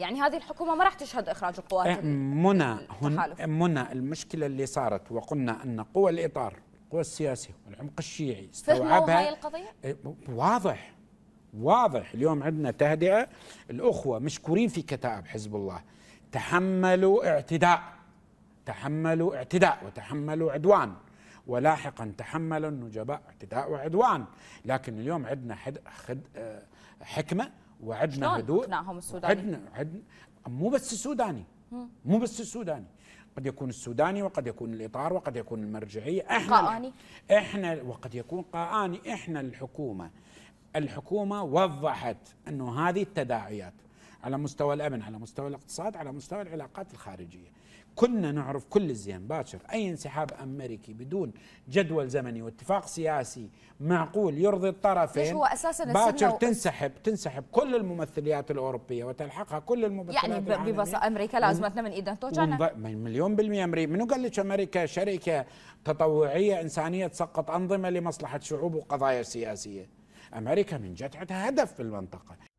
يعني هذه الحكومه ما راح تشهد اخراج القوات إيه، منى هن منى المشكله اللي صارت وقلنا ان قوى الاطار القوى السياسيه والعمق الشيعي استوعبها هاي القضيه إيه، واضح واضح اليوم عندنا تهدئه الاخوه مشكورين في كتائب حزب الله تحملوا اعتداء تحملوا اعتداء وتحملوا عدوان ولاحقا تحملوا النجباء اعتداء وعدوان لكن اليوم عندنا حد آه، حكمه وعدنا هدوء اقنعهم السوداني عدنا عدنا مو بس السوداني مو بس السوداني قد يكون السوداني وقد يكون الاطار وقد يكون المرجعيه احنا قآني احنا وقد يكون قآني احنا الحكومه الحكومه وضحت انه هذه التداعيات على مستوى الامن على مستوى الاقتصاد على مستوى العلاقات الخارجيه كنا نعرف كل الزين باكر اي انسحاب امريكي بدون جدول زمني واتفاق سياسي معقول يرضي الطرفين هو اساسا باكر تنسحب تنسحب كل الممثليات الاوروبيه وتلحقها كل الممثليات يعني ببساطه امريكا لازمتنا من ايدها توجعنا مليون بالميه امريكا منو قال لك امريكا شركه تطوعيه انسانيه تسقط انظمه لمصلحه شعوب وقضايا سياسيه امريكا من جد عندها هدف في المنطقه